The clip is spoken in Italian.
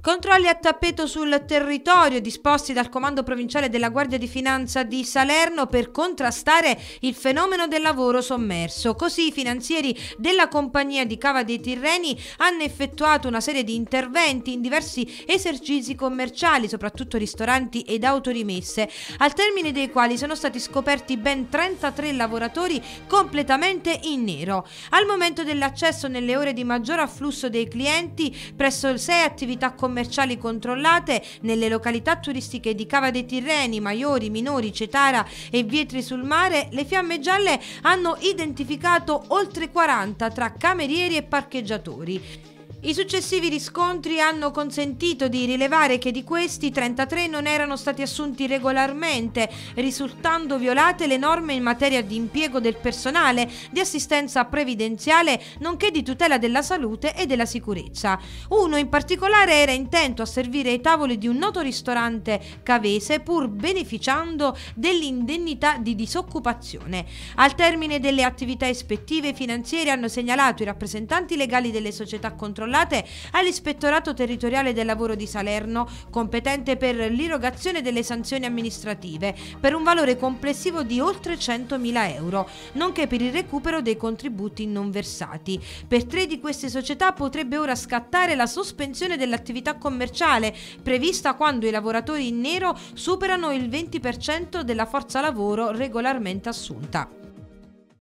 Controlli a tappeto sul territorio disposti dal Comando Provinciale della Guardia di Finanza di Salerno per contrastare il fenomeno del lavoro sommerso. Così i finanzieri della compagnia di Cava dei Tirreni hanno effettuato una serie di interventi in diversi esercizi commerciali, soprattutto ristoranti ed autorimesse, al termine dei quali sono stati scoperti ben 33 lavoratori completamente in nero. Al momento dell'accesso nelle ore di maggior afflusso dei clienti presso il SEAT attività commerciali controllate nelle località turistiche di Cava dei Tirreni, Maiori, Minori, Cetara e Vietri sul Mare, le fiamme gialle hanno identificato oltre 40 tra camerieri e parcheggiatori. I successivi riscontri hanno consentito di rilevare che di questi 33 non erano stati assunti regolarmente, risultando violate le norme in materia di impiego del personale, di assistenza previdenziale, nonché di tutela della salute e della sicurezza. Uno in particolare era intento a servire ai tavoli di un noto ristorante cavese pur beneficiando dell'indennità di disoccupazione. Al termine delle attività ispettive finanziarie hanno segnalato i rappresentanti legali delle società controllate controllate all'Ispettorato Territoriale del Lavoro di Salerno, competente per l'irrogazione delle sanzioni amministrative, per un valore complessivo di oltre 100.000 euro, nonché per il recupero dei contributi non versati. Per tre di queste società potrebbe ora scattare la sospensione dell'attività commerciale, prevista quando i lavoratori in nero superano il 20% della forza lavoro regolarmente assunta.